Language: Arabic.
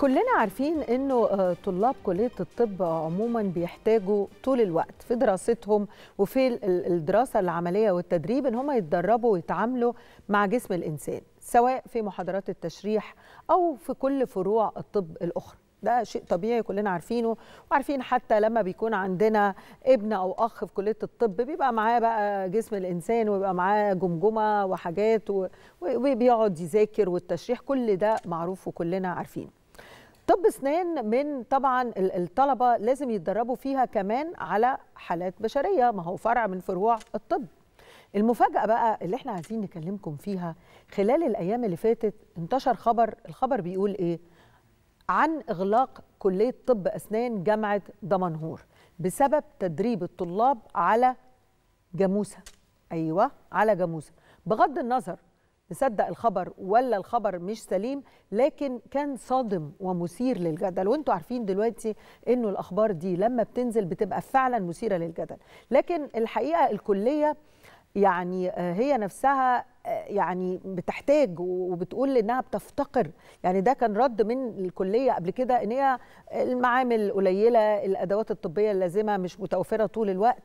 كلنا عارفين انه آه، طلاب كليه الطب عموما بيحتاجوا طول الوقت في دراستهم وفي الدراسه العمليه والتدريب ان هم يتدربوا ويتعاملوا مع جسم الانسان سواء في محاضرات التشريح او في كل فروع الطب الاخرى ده شيء طبيعي كلنا عارفينه وعارفين حتى لما بيكون عندنا ابن او اخ في كليه الطب بيبقى معاه بقى جسم الانسان ويبقى معاه جمجمه وحاجات وبيقعد يذاكر والتشريح كل ده معروف وكلنا عارفينه طب اسنان من طبعا الطلبه لازم يتدربوا فيها كمان على حالات بشريه ما هو فرع من فروع الطب المفاجأة بقى اللي احنا عايزين نكلمكم فيها خلال الأيام اللي فاتت انتشر خبر الخبر بيقول إيه عن إغلاق كلية طب أسنان جامعة دمنهور بسبب تدريب الطلاب على جاموسة أيوة على جاموسة بغض النظر نصدق الخبر ولا الخبر مش سليم لكن كان صادم ومثير للجدل وانتوا عارفين دلوقتي انه الاخبار دي لما بتنزل بتبقى فعلا مثيره للجدل لكن الحقيقه الكليه يعني آه، هي نفسها آه، يعني بتحتاج وبتقول انها بتفتقر يعني ده كان رد من الكليه قبل كده ان هي المعامل قليله الادوات الطبيه اللازمه مش متوفره طول الوقت